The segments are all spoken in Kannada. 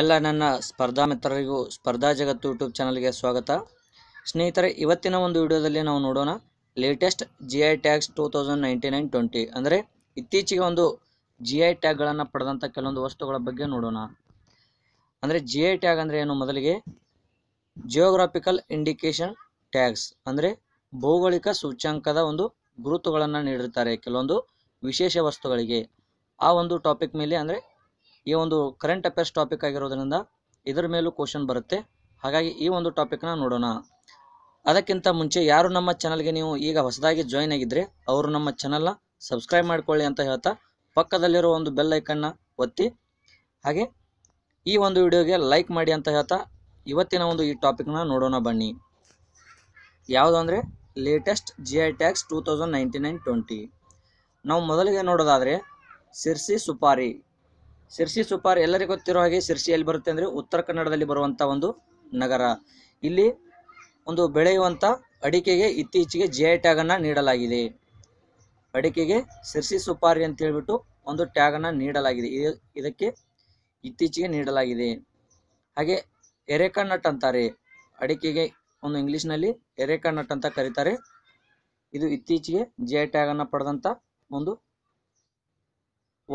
ಎಲ್ಲ ನನ್ನ ಸ್ಪರ್ಧಾ ಮಿತ್ರರಿಗೂ ಸ್ಪರ್ಧಾ ಜಗತ್ತು ಯೂಟ್ಯೂಬ್ ಚಾನಲ್ಗೆ ಸ್ವಾಗತ ಸ್ನೇಹಿತರೆ ಇವತ್ತಿನ ಒಂದು ವಿಡಿಯೋದಲ್ಲಿ ನಾವು ನೋಡೋಣ latest G I tags two thousand ninety twenty ಅಂದರೆ ಇತ್ತೀಚೆಗೆ ಒಂದು ಜಿ ಐ ಟ್ಯಾಗ್ಗಳನ್ನು ಪಡೆದಂಥ ಕೆಲವೊಂದು ವಸ್ತುಗಳ ಬಗ್ಗೆ ನೋಡೋಣ ಅಂದರೆ ಜಿ ಐ ಟ್ಯಾಗ್ ಅಂದರೆ ಏನು ಮೊದಲಿಗೆ ಜಿಯೋಗ್ರಾಫಿಕಲ್ ಇಂಡಿಕೇಶನ್ ಟ್ಯಾಗ್ಸ್ ಅಂದರೆ ಭೌಗೋಳಿಕ ಸೂಚ್ಯಾಂಕದ ಒಂದು ಗುರುತುಗಳನ್ನು ನೀಡಿರ್ತಾರೆ ಕೆಲವೊಂದು ವಿಶೇಷ ವಸ್ತುಗಳಿಗೆ ಆ ಒಂದು ಟಾಪಿಕ್ ಮೇಲೆ ಅಂದರೆ ಈ ಒಂದು ಕರೆಂಟ್ ಅಫೇರ್ಸ್ ಟಾಪಿಕ್ ಆಗಿರೋದ್ರಿಂದ ಇದರ ಮೇಲೂ ಕ್ವಶನ್ ಬರುತ್ತೆ ಹಾಗಾಗಿ ಈ ಒಂದು ಟಾಪಿಕ್ನ ನೋಡೋಣ ಅದಕ್ಕಿಂತ ಮುಂಚೆ ಯಾರು ನಮ್ಮ ಚಾನಲ್ಗೆ ನೀವು ಈಗ ಹೊಸದಾಗಿ ಜಾಯಿನ್ ಆಗಿದ್ದರೆ ಅವರು ನಮ್ಮ ಚಾನಲ್ನ ಸಬ್ಸ್ಕ್ರೈಬ್ ಮಾಡಿಕೊಳ್ಳಿ ಅಂತ ಹೇಳ್ತಾ ಪಕ್ಕದಲ್ಲಿರೋ ಒಂದು ಬೆಲ್ ಐಕನ್ನ ಒತ್ತಿ ಹಾಗೆ ಈ ಒಂದು ವಿಡಿಯೋಗೆ ಲೈಕ್ ಮಾಡಿ ಅಂತ ಹೇಳ್ತಾ ಇವತ್ತಿನ ಒಂದು ಈ ಟಾಪಿಕ್ನ ನೋಡೋಣ ಬನ್ನಿ ಯಾವುದು ಅಂದರೆ latest G I tags two thousand ninety nine twenty ನಾವು ಮೊದಲಿಗೆ ನೋಡೋದಾದರೆ ಸಿರ್ಸಿ ಸುಪಾರಿ ಶಿರ್ಸಿ ಸುಪಾರಿ ಎಲ್ಲರಿಗೂ ಗೊತ್ತಿರೋ ಹಾಗೆ ಶಿರ್ಸಿ ಎಲ್ಲಿ ಬರುತ್ತೆ ಅಂದರೆ ಉತ್ತರ ಕನ್ನಡದಲ್ಲಿ ಬರುವಂಥ ಒಂದು ನಗರ ಇಲ್ಲಿ ಒಂದು ಬೆಳೆಯುವಂಥ ಅಡಿಕೆಗೆ ಇತ್ತೀಚೆಗೆ ಜಿ ಐ ಟ್ಯಾಗನ್ನು ನೀಡಲಾಗಿದೆ ಅಡಿಕೆಗೆ ಸಿರ್ಸಿ ಸುಪಾರಿ ಅಂತ ಹೇಳ್ಬಿಟ್ಟು ಒಂದು ಟ್ಯಾಗನ್ನು ನೀಡಲಾಗಿದೆ ಇದಕ್ಕೆ ಇತ್ತೀಚೆಗೆ ನೀಡಲಾಗಿದೆ ಹಾಗೆ ಎರೆಕನ್ನಟ್ ಅಂತಾರೆ ಅಡಿಕೆಗೆ ಒಂದು ಇಂಗ್ಲೀಷ್ನಲ್ಲಿ ನಟ್ ಅಂತ ಕರೀತಾರೆ ಇದು ಇತ್ತೀಚೆಗೆ ಜಿ ಐ ಟ್ಯಾಗನ್ನು ಪಡೆದಂಥ ಒಂದು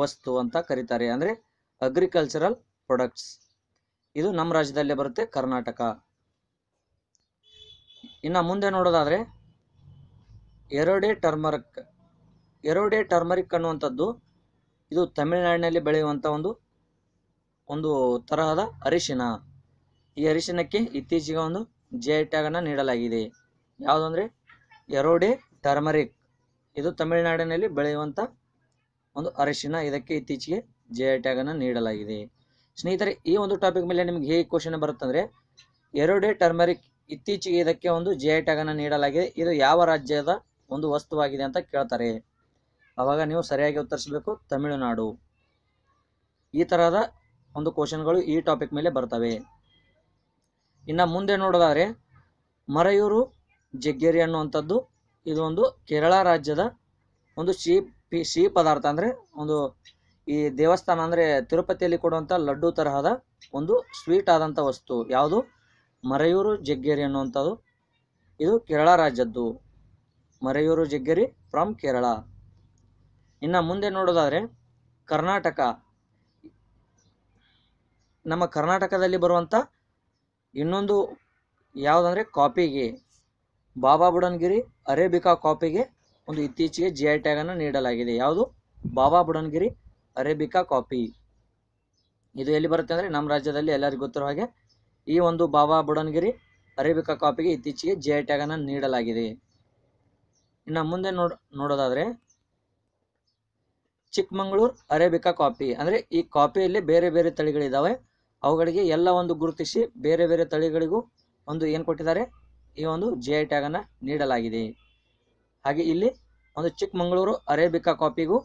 ವಸ್ತು ಅಂತ ಕರೀತಾರೆ ಅಂದರೆ ಅಗ್ರಿಕಲ್ಚರಲ್ ಪ್ರೊಡಕ್ಟ್ಸ್ ಇದು ನಮ್ಮ ರಾಜ್ಯದಲ್ಲೇ ಬರುತ್ತೆ ಕರ್ನಾಟಕ ಇನ್ನು ಮುಂದೆ ನೋಡೋದಾದರೆ ಎರಡೇ ಟರ್ಮರಿಕ್ ಎರಡೇ ಟರ್ಮರಿಕ್ ಅನ್ನುವಂಥದ್ದು ಇದು ತಮಿಳುನಾಡಿನಲ್ಲಿ ಬೆಳೆಯುವಂಥ ಒಂದು ಒಂದು ತರಹದ ಅರಿಶಿನ ಈ ಅರಿಶಿನಕ್ಕೆ ಇತ್ತೀಚೆಗೆ ಒಂದು ಜೆ ಟ್ಯಾಗನ್ನು ನೀಡಲಾಗಿದೆ ಯಾವುದಂದ್ರೆ ಎರೋಡೆ ಟರ್ಮರಿಕ್ ಇದು ತಮಿಳುನಾಡಿನಲ್ಲಿ ಬೆಳೆಯುವಂಥ ಒಂದು ಅರಿಶಿನ ಇದಕ್ಕೆ ಇತ್ತೀಚೆಗೆ ಜೆ ಐ ಟ್ಯಾಗ್ ಅನ್ನು ನೀಡಲಾಗಿದೆ ಸ್ನೇಹಿತರೆ ಈ ಒಂದು ಟಾಪಿಕ್ ಮೇಲೆ ನಿಮ್ಗೆ ಹೇಗೆ ಕ್ವಶನ್ ಬರುತ್ತಂದ್ರೆ ಎರಡೇ ಟರ್ಮರಿಕ್ ಇತ್ತೀಚೆಗೆ ಇದಕ್ಕೆ ಒಂದು ಜೆ ಐ ಟ್ಯಾಗ್ ಅನ್ನು ನೀಡಲಾಗಿದೆ ಇದು ಯಾವ ರಾಜ್ಯದ ಒಂದು ವಸ್ತುವಾಗಿದೆ ಅಂತ ಕೇಳ್ತಾರೆ ಅವಾಗ ನೀವು ಸರಿಯಾಗಿ ಉತ್ತರಿಸಬೇಕು ತಮಿಳುನಾಡು ಈ ತರಹದ ಒಂದು ಕ್ವಶನ್ಗಳು ಈ ಟಾಪಿಕ್ ಮೇಲೆ ಬರ್ತವೆ ಇನ್ನು ಮುಂದೆ ನೋಡೋದಾದ್ರೆ ಮರೆಯೂರು ಜಗ್ಗೇರಿ ಅನ್ನುವಂಥದ್ದು ಇದು ಒಂದು ಕೇರಳ ರಾಜ್ಯದ ಒಂದು ಶೀಪ್ ಪಿ ಸಿಹಿ ಪದಾರ್ಥ ಅಂದರೆ ಒಂದು ಈ ದೇವಸ್ಥಾನ ಅಂದರೆ ತಿರುಪತಿಯಲ್ಲಿ ಕೊಡುವಂಥ ಲಡ್ಡು ತರಹದ ಒಂದು ಸ್ವೀಟ್ ಆದಂಥ ವಸ್ತು ಯಾವುದು ಮರೆಯೂರು ಜಗ್ಗೇರಿ ಅನ್ನುವಂಥದ್ದು ಇದು ಕೇರಳ ರಾಜ್ಯದ್ದು ಮರೆಯೂರು ಜಗ್ಗೇರಿ ಫ್ರಮ್ ಕೇರಳ ಇನ್ನು ಮುಂದೆ ನೋಡೋದಾದರೆ ಕರ್ನಾಟಕ ನಮ್ಮ ಕರ್ನಾಟಕದಲ್ಲಿ ಬರುವಂಥ ಇನ್ನೊಂದು ಯಾವುದಂದರೆ ಕಾಪಿಗೆ ಬಾಬಾ ಬುಡನ್ಗಿರಿ ಅರೇಬಿಕಾ ಕಾಪಿಗೆ ಒಂದು ಇತ್ತೀಚೆಗೆ ಜಿ ಐ ಟ್ಯಾಗ್ ಅನ್ನು ನೀಡಲಾಗಿದೆ ಯಾವುದು ಬಾಬಾ ಬುಡನ್ಗಿರಿ ಅರೇಬಿಕಾ ಕಾಫಿ ಇದು ಎಲ್ಲಿ ಬರುತ್ತೆ ಅಂದರೆ ನಮ್ಮ ರಾಜ್ಯದಲ್ಲಿ ಎಲ್ಲರಿಗೂ ಗೊತ್ತಿರೋ ಹಾಗೆ ಈ ಒಂದು ಬಾಬಾ ಬುಡನ್ಗಿರಿ ಅರೇಬಿಕಾ ಕಾಫಿಗೆ ಇತ್ತೀಚೆಗೆ ಜಿ ಐ ಟ್ಯಾಗ್ ಅನ್ನು ನೀಡಲಾಗಿದೆ ಇನ್ನು ಮುಂದೆ ನೋಡ್ ನೋಡೋದಾದ್ರೆ ಚಿಕ್ಕಮಗಳೂರು ಅರೇಬಿಕಾ ಕಾಫಿ ಅಂದರೆ ಈ ಕಾಫಿಯಲ್ಲಿ ಬೇರೆ ಬೇರೆ ತಳಿಗಳಿದಾವೆ ಅವುಗಳಿಗೆ ಎಲ್ಲ ಒಂದು ಗುರುತಿಸಿ ಬೇರೆ ಬೇರೆ ತಳಿಗಳಿಗೂ ಒಂದು ಏನು ಕೊಟ್ಟಿದ್ದಾರೆ ಈ ಒಂದು ಜಿ ಐ ಟ್ಯಾಗನ್ನು ನೀಡಲಾಗಿದೆ ಹಾಗೆ ಇಲ್ಲಿ ಒಂದು ಚಿಕ್ಕಮಗಳೂರು ಅರೇಬಿಕಾ ಕಾಪಿಗೂ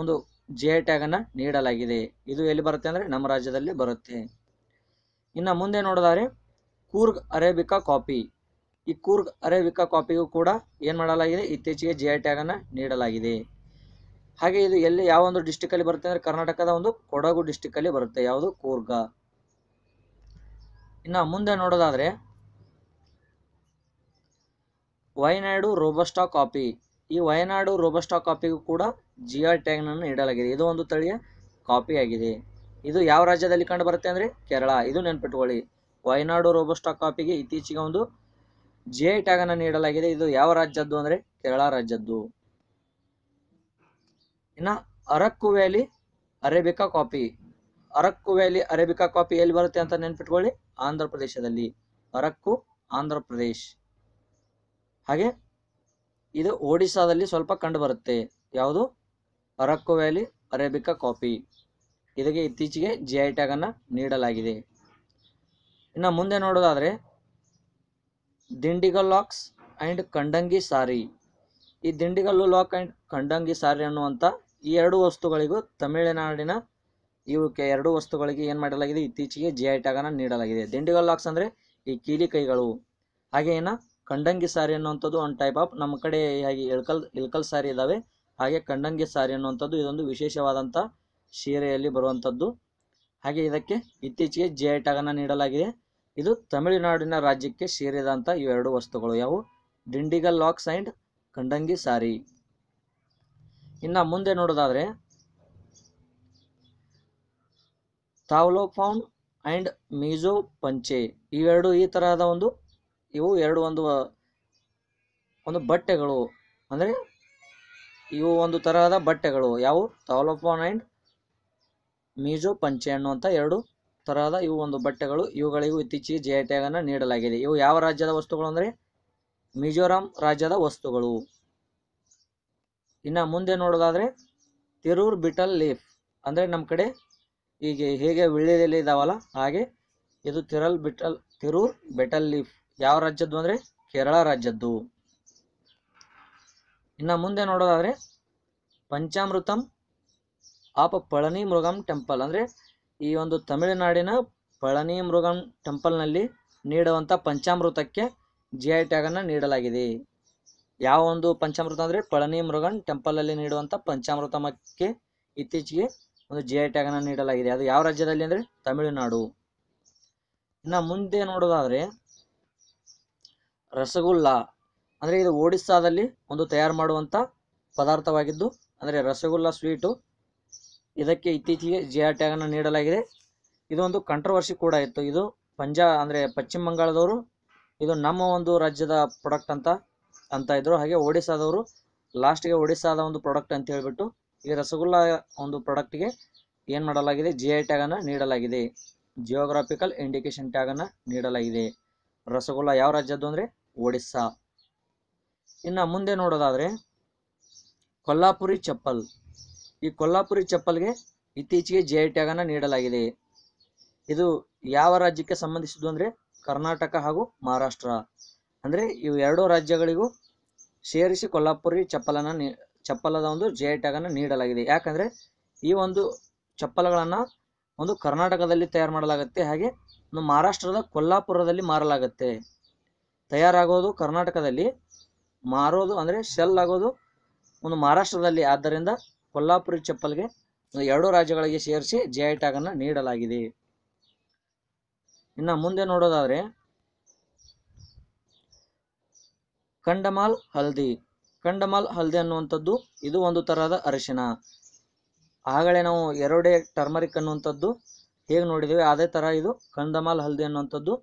ಒಂದು ಜಿ ಐ ಟ್ಯಾಗನ್ನು ನೀಡಲಾಗಿದೆ ಇದು ಎಲ್ಲಿ ಬರುತ್ತೆ ಅಂದರೆ ನಮ್ಮ ರಾಜ್ಯದಲ್ಲಿ ಬರುತ್ತೆ ಇನ್ನು ಮುಂದೆ ನೋಡಿದರೆ ಕೂರ್ಗ್ ಅರೇಬಿಕಾ ಕಾಪಿ ಈ ಕೂರ್ಗ್ ಅರೇಬಿಕಾ ಕಾಪಿಗೂ ಕೂಡ ಏನು ಮಾಡಲಾಗಿದೆ ಇತ್ತೀಚೆಗೆ ಜಿ ಐ ಅನ್ನು ನೀಡಲಾಗಿದೆ ಹಾಗೆ ಇದು ಎಲ್ಲಿ ಯಾವ ಒಂದು ಡಿಸ್ಟಿಕಲ್ಲಿ ಬರುತ್ತೆ ಅಂದರೆ ಕರ್ನಾಟಕದ ಒಂದು ಕೊಡಗು ಡಿಸ್ಟಿಕಲ್ಲಿ ಬರುತ್ತೆ ಯಾವುದು ಕೂರ್ಗ ಇನ್ನು ಮುಂದೆ ನೋಡೋದಾದರೆ ವಯನಾಡು ರೋಬಸ್ಟಾ ಕಾಪಿ ಈ ವಯನಾಡು ರೋಬಸ್ಟಾ ಕಾಪಿಗೂ ಕೂಡ ಜಿ ಆರ್ ಟ್ಯಾಗ್ನನ್ನು ನೀಡಲಾಗಿದೆ ಇದು ಒಂದು ತಳಿಯ ಕಾಪಿ ಆಗಿದೆ ಇದು ಯಾವ ರಾಜ್ಯದಲ್ಲಿ ಕಂಡು ಬರುತ್ತೆ ಅಂದರೆ ಕೇರಳ ಇದು ನೆನ್ಪಿಟ್ಕೊಳ್ಳಿ ವಯನಾಡು ರೋಬಸ್ಟಾ ಕಾಪಿಗೆ ಇತ್ತೀಚೆಗೆ ಒಂದು ಜಿ ಐ ಅನ್ನು ನೀಡಲಾಗಿದೆ ಇದು ಯಾವ ರಾಜ್ಯದ್ದು ಅಂದರೆ ಕೇರಳ ರಾಜ್ಯದ್ದು ಇನ್ನು Araku valley arabica coffee Araku valley arabica coffee ಎಲ್ಲಿ ಬರುತ್ತೆ ಅಂತ ನೆನ್ಪಿಟ್ಕೊಳ್ಳಿ ಆಂಧ್ರ ಪ್ರದೇಶದಲ್ಲಿ ಅರಕ್ಕು ಆಂಧ್ರ ಪ್ರದೇಶ್ ಹಾಗೆ ಇದು ಒಡಿಶಾದಲ್ಲಿ ಸ್ವಲ್ಪ ಕಂಡುಬರುತ್ತೆ ಯಾವುದು ಅರಕ್ಕು ವ್ಯಾಲಿ ಅರೇಬಿಕಾ ಕಾಫಿ ಇದಕ್ಕೆ ಇತ್ತೀಚೆಗೆ ಜಿ ಐ ಟ್ಯಾಗನ್ನು ನೀಡಲಾಗಿದೆ ಇನ್ನು ಮುಂದೆ ನೋಡೋದಾದರೆ ದಿಂಡಿಗಲ್ ಲಾಕ್ಸ್ ಆ್ಯಂಡ್ ಕಂಡಂಗಿ ಸಾರಿ ಈ ದಿಂಡಿಗಲ್ಲು ಲಾಕ್ ಆ್ಯಂಡ್ ಕಂಡಂಗಿ ಸಾರಿ ಅನ್ನುವಂಥ ಈ ಎರಡು ವಸ್ತುಗಳಿಗೂ ತಮಿಳುನಾಡಿನ ಇವಕ್ಕೆ ಎರಡು ವಸ್ತುಗಳಿಗೆ ಏನು ಮಾಡಲಾಗಿದೆ ಇತ್ತೀಚೆಗೆ ಜಿ ಐ ಟ್ಯಾಗನ್ನು ನೀಡಲಾಗಿದೆ ದಿಂಡಿಗಲ್ ಲಾಕ್ಸ್ ಅಂದರೆ ಈ ಕೀಲಿ ಕೈಗಳು ಹಾಗೆ ಏನ ಕಂಡಂಗಿ ಸಾರಿ ಅನ್ನುವಂಥದ್ದು ಒಂದು ಟೈಪ್ ಆಫ್ ನಮ್ಮ ಕಡೆ ಹಾಗೆ ಇಳ್ಕಲ್ ಇಳ್ಕಲ್ ಸಾರಿ ಇದ್ದಾವೆ ಹಾಗೆ ಕಂಡಂಗಿ ಸಾರಿ ಅನ್ನುವಂಥದ್ದು ಇದೊಂದು ವಿಶೇಷವಾದಂಥ ಸೀರೆಯಲ್ಲಿ ಬರುವಂಥದ್ದು ಹಾಗೆ ಇದಕ್ಕೆ ಇತ್ತೀಚೆಗೆ ಜೆ ಐ ಟ್ಯಾಗನ್ನು ನೀಡಲಾಗಿದೆ ಇದು ತಮಿಳುನಾಡಿನ ರಾಜ್ಯಕ್ಕೆ ಸೇರಿದಂಥ ಇವೆರಡು ವಸ್ತುಗಳು ಯಾವುವು ಡಿಂಡಿಗಲ್ ಲಾಕ್ಸ್ ಅಂಡ್ ಕಂಡಂಗಿ ಸಾರಿ ಇನ್ನು ಮುಂದೆ ನೋಡೋದಾದರೆ ತಾವ್ಲೋಫೌಂಡ್ ಆ್ಯಂಡ್ ಮೀಜೋ ಪಂಚೆ ಇವೆರಡು ಈ ತರಹದ ಒಂದು ಇವು ಎರಡು ಒಂದು ಒಂದು ಬಟ್ಟೆಗಳು ಅಂದರೆ ಇವು ಒಂದು ತರಹದ ಬಟ್ಟೆಗಳು ಯಾವು ತಾವಲೋಫಾನ್ ಆ್ಯಂಡ್ ಮೀಜೋ ಪಂಚೆ ಅನ್ನುವಂಥ ಎರಡು ತರಹದ ಇವು ಒಂದು ಬಟ್ಟೆಗಳು ಇವುಗಳಿಗೂ ಇತ್ತೀಚೆಗೆ ಜಿ ಐ ಟ್ಯಾಗನ್ನು ನೀಡಲಾಗಿದೆ ಇವು ಯಾವ ರಾಜ್ಯದ ವಸ್ತುಗಳು ಅಂದರೆ ಮಿಜೋರಾಂ ರಾಜ್ಯದ ವಸ್ತುಗಳು ಇನ್ನು ಮುಂದೆ ನೋಡೋದಾದರೆ ತಿರೂರ್ ಬಿಟಲ್ ಲೀಫ್ ಅಂದರೆ ನಮ್ಮ ಕಡೆ ಈಗ ಹೇಗೆ ವಿಳ್ಳಿಯಲ್ಲಿ ಇದಾವಲ್ಲ ಹಾಗೆ ಇದು ತಿರಲ್ ಬಿಟಲ್ ತಿರೂರ್ ಬೆಟಲ್ ಲೀಫ್ ಯಾವ ರಾಜ್ಯದ್ದು ಅಂದ್ರೆ ಕೇರಳ ರಾಜ್ಯದ್ದು ಇನ್ನ ಮುಂದೆ ನೋಡೋದಾದ್ರೆ ಪಂಚಾಮೃತಂ ಆಪ ಪಳನಿ ಮೃಗಂ ಟೆಂಪಲ್ ಅಂದ್ರೆ ಈ ಒಂದು ತಮಿಳುನಾಡಿನ ಪಳನಿ ಮೃಗಂ ಟೆಂಪಲ್ನಲ್ಲಿ ನೀಡುವಂಥ ಪಂಚಾಮೃತಕ್ಕೆ ಜಿ ಐ ಟ್ಯಾಗನ್ನು ನೀಡಲಾಗಿದೆ ಯಾವ ಒಂದು ಪಂಚಾಮೃತ ಅಂದರೆ ಪಳನಿ ಮೃಗನ್ ಟೆಂಪಲಲ್ಲಿ ನೀಡುವಂಥ ಪಂಚಾಮೃತಮಕ್ಕೆ ಇತ್ತೀಚೆಗೆ ಒಂದು ಜಿ ಐ ಟ್ಯಾಗನ್ನು ನೀಡಲಾಗಿದೆ ಅದು ಯಾವ ರಾಜ್ಯದಲ್ಲಿ ಅಂದರೆ ತಮಿಳುನಾಡು ಇನ್ನು ಮುಂದೆ ನೋಡೋದಾದರೆ ರಸಗುಲ್ಲ ಅಂದರೆ ಇದು ಒಡಿಸ್ಸಾದಲ್ಲಿ ಒಂದು ತಯಾರು ಮಾಡುವಂಥ ಪದಾರ್ಥವಾಗಿದ್ದು ಅಂದರೆ ರಸಗುಲ್ಲ ಸ್ವೀಟು ಇದಕ್ಕೆ ಇತ್ತೀಚೆಗೆ ಜಿ ಆರ್ ಅನ್ನು ನೀಡಲಾಗಿದೆ ಇದೊಂದು ಕಂಟ್ರವರ್ಸಿ ಕೂಡ ಇತ್ತು ಇದು ಪಂಜಾ ಅಂದರೆ ಪಶ್ಚಿಮ ಬಂಗಾಳದವರು ಇದು ನಮ್ಮ ಒಂದು ರಾಜ್ಯದ ಪ್ರಾಡಕ್ಟ್ ಅಂತ ಅಂತ ಇದ್ದರು ಹಾಗೆ ಒಡಿಸ್ಸಾದವರು ಲಾಸ್ಟ್ಗೆ ಒಡಿಸ್ಸಾದ ಒಂದು ಪ್ರಾಡಕ್ಟ್ ಅಂತ ಹೇಳಿಬಿಟ್ಟು ಈ ರಸಗುಲ್ಲ ಒಂದು ಪ್ರಾಡಕ್ಟ್ಗೆ ಏನು ಮಾಡಲಾಗಿದೆ ಜಿ ಐ ಟ್ಯಾಗನ್ನು ನೀಡಲಾಗಿದೆ ಜಿಯೋಗ್ರಾಫಿಕಲ್ ಇಂಡಿಕೇಶನ್ ಅನ್ನ ನೀಡಲಾಗಿದೆ ರಸಗುಲ್ಲ ಯಾವ ರಾಜ್ಯದ್ದು ಅಂದರೆ ಒಡಿಸ್ಸಾ ಇನ್ನು ಮುಂದೆ ನೋಡೋದಾದರೆ ಕೊಲ್ಲಾಪುರಿ ಚಪ್ಪಲ್ ಈ ಕೊಲ್ಲಾಪುರಿ ಚಪ್ಪಲ್ಗೆ ಇತ್ತೀಚೆಗೆ ಜೆ ಐ ಟ್ಯಾಗನ್ನು ನೀಡಲಾಗಿದೆ ಇದು ಯಾವ ರಾಜ್ಯಕ್ಕೆ ಸಂಬಂಧಿಸಿದ್ದು ಅಂದರೆ ಕರ್ನಾಟಕ ಹಾಗೂ ಮಹಾರಾಷ್ಟ್ರ ಅಂದರೆ ಇವು ಎರಡೂ ರಾಜ್ಯಗಳಿಗೂ ಸೇರಿಸಿ ಕೊಲ್ಲಾಪುರಿ ಚಪ್ಪಲನ್ನು ಚಪ್ಪಲದ ಒಂದು ಜೆ ಐ ಟ್ಯಾಗನ್ನು ನೀಡಲಾಗಿದೆ ಯಾಕಂದರೆ ಈ ಒಂದು ಚಪ್ಪಲಗಳನ್ನು ಒಂದು ಕರ್ನಾಟಕದಲ್ಲಿ ತಯಾರು ಮಾಡಲಾಗುತ್ತೆ ಹಾಗೆ ಒಂದು ಮಹಾರಾಷ್ಟ್ರದ ಕೊಲ್ಲಾಪುರದಲ್ಲಿ ಮಾರಲಾಗುತ್ತೆ ತಯಾರಾಗೋದು ಕರ್ನಾಟಕದಲ್ಲಿ ಮಾರೋದು ಅಂದರೆ ಶೆಲ್ ಆಗೋದು ಒಂದು ಮಹಾರಾಷ್ಟ್ರದಲ್ಲಿ ಆದ್ದರಿಂದ ಕೊಲ್ಲಾಪುರಿ ಚಪ್ಪಲ್ಗೆ ಎರಡು ರಾಜ್ಯಗಳಿಗೆ ಸೇರಿಸಿ ಜಿ ಐ ಟ್ಯಾಗನ್ನು ನೀಡಲಾಗಿದೆ ಇನ್ನು ಮುಂದೆ ನೋಡೋದಾದರೆ ಕಂಡಮಾಲ್ ಹಲ್ದಿ ಕಂಡಮಾಲ್ ಹಲ್ದಿ ಅನ್ನುವಂಥದ್ದು ಇದು ಒಂದು ತರಹದ ಅರಿಶಿನ ಆಗಲೇ ನಾವು ಎರಡೇ ಟರ್ಮರಿಕ್ ಅನ್ನುವಂಥದ್ದು ಹೇಗೆ ನೋಡಿದ್ದೇವೆ ಅದೇ ತರ ಇದು ಕಂಡಮಾಲ್ ಹಲ್ದಿ ಅನ್ನುವಂಥದ್ದು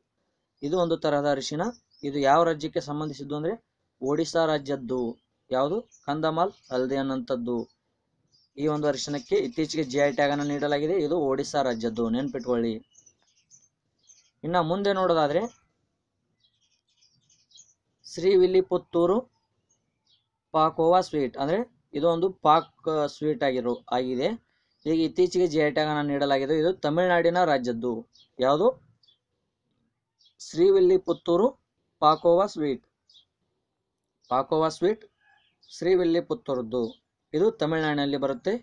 ಇದು ಒಂದು ತರಹದ ಅರಿಶಿನ ಇದು ಯಾವ ರಾಜ್ಯಕ್ಕೆ ಸಂಬಂಧಿಸಿದ್ದು ಅಂದ್ರೆ ಒಡಿಶಾ ರಾಜ್ಯದ್ದು ಯಾವುದು ಕಂದಮಾಲ್ ಅಲ್ದೆ ಅನ್ನಂಥದ್ದು ಈ ಒಂದು ವರ್ಷನಕ್ಕೆ ಇತ್ತೀಚೆಗೆ ಜಿ ಐ ಟ್ಯಾಗ್ ಅನ್ನು ನೀಡಲಾಗಿದೆ ಇದು ಒಡಿಶಾ ರಾಜ್ಯದ್ದು ನೆನ್ಪಿಟ್ಕೊಳ್ಳಿ ಇನ್ನ ಮುಂದೆ ನೋಡೋದಾದ್ರೆ ಪುತ್ತೂರು ಪಾಕೋವಾ ಸ್ವೀಟ್ ಅಂದ್ರೆ ಇದು ಒಂದು ಪಾಕ್ ಸ್ವೀಟ್ ಆಗಿರೋ ಆಗಿದೆ ಈಗ ಇತ್ತೀಚೆಗೆ ಜಿ ಐ ಟ್ಯಾಗ್ ಅನ್ನು ನೀಡಲಾಗಿದೆ ಇದು ತಮಿಳುನಾಡಿನ ರಾಜ್ಯದ್ದು ಯಾವುದು ಶ್ರೀವಿಲ್ಲಿಪುತ್ತೂರು ಪಾಕೋವಾ ಸ್ವೀಟ್ ಪಾಕೋವಾ ಸ್ವೀಟ್ ಪುತ್ತೂರದ್ದು ಇದು ತಮಿಳುನಾಡಿನಲ್ಲಿ ಬರುತ್ತೆ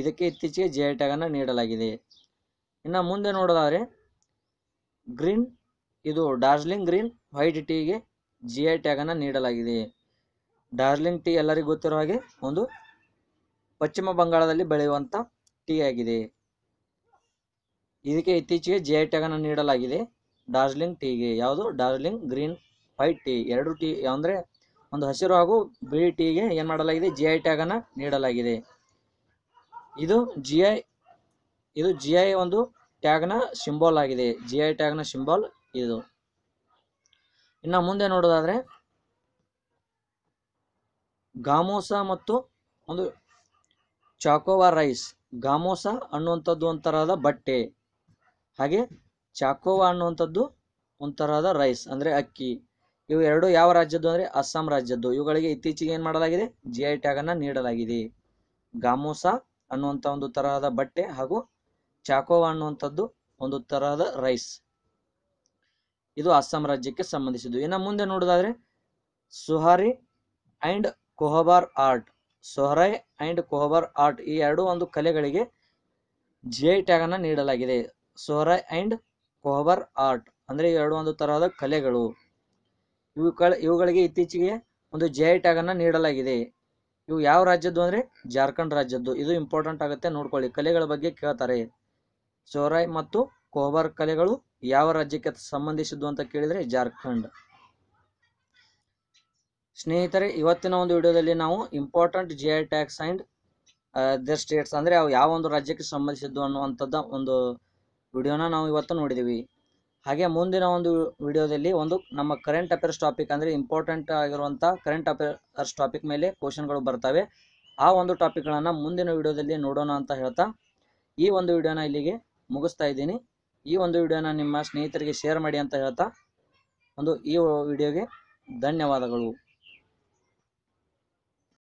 ಇದಕ್ಕೆ ಇತ್ತೀಚೆಗೆ ಜಿ ಐ ಟ್ಯಾಗನ್ನು ನೀಡಲಾಗಿದೆ ಇನ್ನು ಮುಂದೆ ನೋಡೋದಾದರೆ ಗ್ರೀನ್ ಇದು ಡಾರ್ಜಿಲಿಂಗ್ ಗ್ರೀನ್ ವೈಟ್ ಟೀಗೆ ಜಿ ಐ ಟ್ಯಾಗನ್ನು ನೀಡಲಾಗಿದೆ ಡಾರ್ಜಿಲಿಂಗ್ ಟೀ ಎಲ್ಲರಿಗೂ ಗೊತ್ತಿರೋ ಹಾಗೆ ಒಂದು ಪಶ್ಚಿಮ ಬಂಗಾಳದಲ್ಲಿ ಬೆಳೆಯುವಂಥ ಟೀ ಆಗಿದೆ ಇದಕ್ಕೆ ಇತ್ತೀಚೆಗೆ ಜಿ ಐ ಟ್ಯಾಗನ್ನು ನೀಡಲಾಗಿದೆ ಡಾರ್ಜಿಲಿಂಗ್ ಟೀಗೆ ಯಾವುದು ಡಾರ್ಜಿಲಿಂಗ್ ಗ್ರೀನ್ ವೈಟ್ ಟೀ ಎರಡು ಟೀ ಅಂದರೆ ಒಂದು ಹಸಿರು ಹಾಗೂ ಬಿಳಿ ಟೀಗೆ ಏನು ಮಾಡಲಾಗಿದೆ ಜಿ ಐ ಟ್ಯಾಗನ್ನು ನೀಡಲಾಗಿದೆ ಇದು ಜಿ ಐ ಇದು ಜಿ ಐ ಒಂದು ಟ್ಯಾಗ್ನ ಸಿಂಬಾಲ್ ಆಗಿದೆ ಜಿ ಐ ಟ್ಯಾಗ್ನ ಸಿಂಬಾಲ್ ಇದು ಇನ್ನು ಮುಂದೆ ನೋಡೋದಾದ್ರೆ ಗಾಮೋಸ ಮತ್ತು ಒಂದು ಚಾಕೋವಾ ರೈಸ್ ಗಾಮೋಸ ಅನ್ನುವಂಥದ್ದು ಒಂಥರದ ಬಟ್ಟೆ ಹಾಗೆ ಚಾಕೋವಾ ಅನ್ನುವಂಥದ್ದು ಒಂಥರದ ರೈಸ್ ಅಂದರೆ ಅಕ್ಕಿ ಇವು ಎರಡು ಯಾವ ರಾಜ್ಯದ್ದು ಅಂದರೆ ಅಸ್ಸಾಂ ರಾಜ್ಯದ್ದು ಇವುಗಳಿಗೆ ಇತ್ತೀಚೆಗೆ ಏನು ಮಾಡಲಾಗಿದೆ ಜಿ ಐ ಟ್ಯಾಗನ್ನು ನೀಡಲಾಗಿದೆ ಗಾಮೋಸಾ ಅನ್ನುವಂಥ ಒಂದು ತರಹದ ಬಟ್ಟೆ ಹಾಗೂ ಚಾಕೋವಾ ಅನ್ನುವಂಥದ್ದು ಒಂದು ತರಹದ ರೈಸ್ ಇದು ಅಸ್ಸಾಂ ರಾಜ್ಯಕ್ಕೆ ಸಂಬಂಧಿಸಿದ್ದು ಇನ್ನು ಮುಂದೆ ನೋಡೋದಾದರೆ Sohrai and Khovar art Sohrai and Khovar art ಈ ಎರಡು ಒಂದು ಕಲೆಗಳಿಗೆ ಜಿ ಐ ಟ್ಯಾಗನ್ನು ನೀಡಲಾಗಿದೆ ಸೊಹರೈ ಅಂಡ್ ಕೊಹಬರ್ ಆರ್ಟ್ ಅಂದ್ರೆ ಎರಡು ಒಂದು ತರಹದ ಕಲೆಗಳು ಇವುಗಳ ಇವುಗಳಿಗೆ ಇತ್ತೀಚೆಗೆ ಒಂದು ಜೆ ಐ ಟ್ಯಾಗ್ ಅನ್ನ ನೀಡಲಾಗಿದೆ ಇವು ಯಾವ ರಾಜ್ಯದ್ದು ಅಂದ್ರೆ ಜಾರ್ಖಂಡ್ ರಾಜ್ಯದ್ದು ಇದು ಇಂಪಾರ್ಟೆಂಟ್ ಆಗುತ್ತೆ ನೋಡ್ಕೊಳ್ಳಿ ಕಲೆಗಳ ಬಗ್ಗೆ ಕೇಳ್ತಾರೆ ಚೋರಾಯ್ ಮತ್ತು ಕೊಹಬರ್ ಕಲೆಗಳು ಯಾವ ರಾಜ್ಯಕ್ಕೆ ಸಂಬಂಧಿಸಿದ್ದು ಅಂತ ಕೇಳಿದರೆ ಜಾರ್ಖಂಡ್ ಸ್ನೇಹಿತರೆ ಇವತ್ತಿನ ಒಂದು ವಿಡಿಯೋದಲ್ಲಿ ನಾವು important G I tags and other states ಅಂದ್ರೆ ಅವು ಯಾವ ಒಂದು ರಾಜ್ಯಕ್ಕೆ ಸಂಬಂಧಿಸಿದ್ದು ಅನ್ನುವಂಥದ್ದು ಒಂದು ವಿಡಿಯೋನ ನಾವು ಇವತ್ತು ನೋಡಿದ್ದೀವಿ ಹಾಗೆ ಮುಂದಿನ ಒಂದು ವಿಡಿಯೋದಲ್ಲಿ ಒಂದು ನಮ್ಮ ಕರೆಂಟ್ ಅಫೇರ್ಸ್ ಟಾಪಿಕ್ ಅಂದರೆ ಇಂಪಾರ್ಟೆಂಟ್ ಆಗಿರುವಂಥ ಕರೆಂಟ್ ಅಫೇರ್ಸ್ ಟಾಪಿಕ್ ಮೇಲೆ ಕ್ವಶನ್ಗಳು ಬರ್ತವೆ ಆ ಒಂದು ಟಾಪಿಕ್ಗಳನ್ನು ಮುಂದಿನ ವಿಡಿಯೋದಲ್ಲಿ ನೋಡೋಣ ಅಂತ ಹೇಳ್ತಾ ಈ ಒಂದು ವಿಡಿಯೋನ ಇಲ್ಲಿಗೆ ಮುಗಿಸ್ತಾ ಇದ್ದೀನಿ ಈ ಒಂದು ವಿಡಿಯೋನ ನಿಮ್ಮ ಸ್ನೇಹಿತರಿಗೆ ಶೇರ್ ಮಾಡಿ ಅಂತ ಹೇಳ್ತಾ ಒಂದು ಈ ವಿಡಿಯೋಗೆ ಧನ್ಯವಾದಗಳು